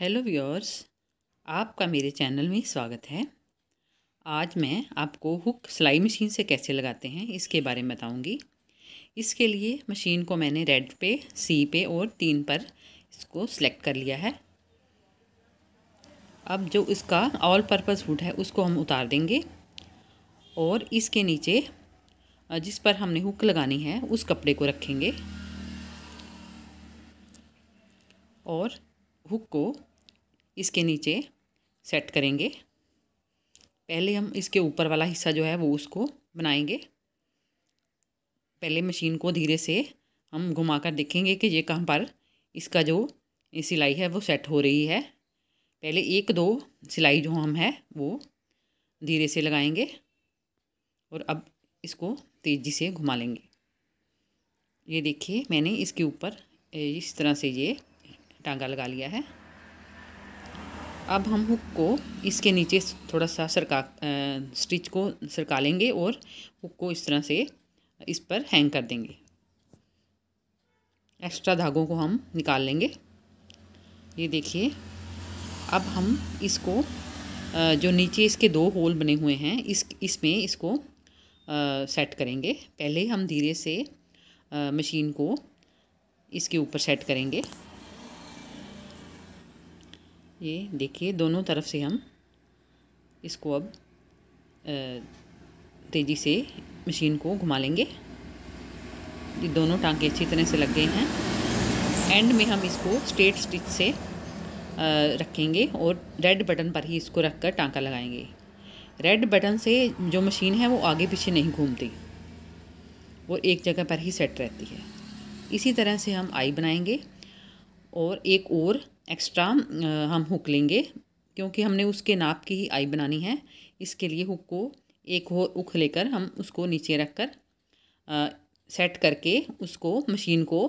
hello viewers आपका मेरे channel में स्वागत है आज मैं आपको हुक सिलाई मशीन से कैसे लगाते हैं इसके बारे में बताऊंगी इसके लिए मशीन को मैंने रेड पे सी पे और तीन पर इसको सिलेक्ट कर लिया है अब जो इसका ऑल पर्पज़ हुड है उसको हम उतार देंगे और इसके नीचे जिस पर हमने हुक लगानी है उस कपड़े को रखेंगे और हुक को इसके नीचे सेट करेंगे पहले हम इसके ऊपर वाला हिस्सा जो है वो उसको बनाएंगे पहले मशीन को धीरे से हम घुमा कर देखेंगे कि ये कहाँ पर इसका जो सिलाई है वो सेट हो रही है पहले एक दो सिलाई जो हम है वो धीरे से लगाएंगे और अब इसको तेज़ी से घुमा लेंगे ये देखिए मैंने इसके ऊपर इस तरह से ये टांगा लगा लिया है अब हम हुक को इसके नीचे थोड़ा सा सरका स्टिच को सरका लेंगे और हुक को इस तरह से इस पर हैंग कर देंगे एक्स्ट्रा धागों को हम निकाल लेंगे ये देखिए अब हम इसको जो नीचे इसके दो होल बने हुए हैं इस इसमें इसको आ, सेट करेंगे पहले हम धीरे से आ, मशीन को इसके ऊपर सेट करेंगे ये देखिए दोनों तरफ से हम इसको अब तेज़ी से मशीन को घुमा लेंगे ये दोनों टांके अच्छी तरह से लग गए हैं एंड में हम इसको स्ट्रेट स्टिच से रखेंगे और रेड बटन पर ही इसको रख कर टाँका लगाएंगे रेड बटन से जो मशीन है वो आगे पीछे नहीं घूमती वो एक जगह पर ही सेट रहती है इसी तरह से हम आई बनाएंगे और एक और एक्स्ट्रा हम हुक लेंगे क्योंकि हमने उसके नाप की ही आई बनानी है इसके लिए हुक को एक और उख लेकर हम उसको नीचे रख कर सेट करके उसको मशीन को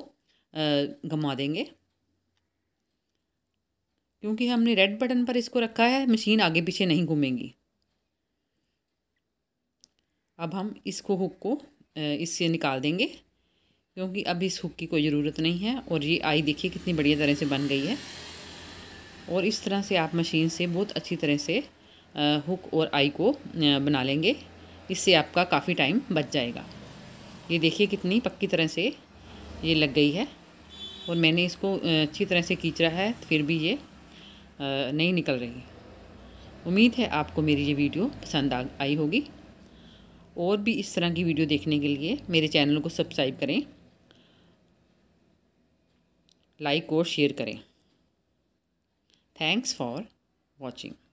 घुमा देंगे क्योंकि हमने रेड बटन पर इसको रखा है मशीन आगे पीछे नहीं घूमेंगी अब हम इसको हुक को इससे निकाल देंगे क्योंकि अब इस हुक की कोई ज़रूरत नहीं है और ये आई देखिए कितनी बढ़िया तरह से बन गई है और इस तरह से आप मशीन से बहुत अच्छी तरह से हुक और आई को बना लेंगे इससे आपका काफ़ी टाइम बच जाएगा ये देखिए कितनी पक्की तरह से ये लग गई है और मैंने इसको अच्छी तरह से खींचा है तो फिर भी ये नहीं निकल रही उम्मीद है आपको मेरी ये वीडियो पसंद आई होगी और भी इस तरह की वीडियो देखने के लिए मेरे चैनल को सब्सक्राइब करें लाइक और शेयर करें थैंक्स फॉर वॉचिंग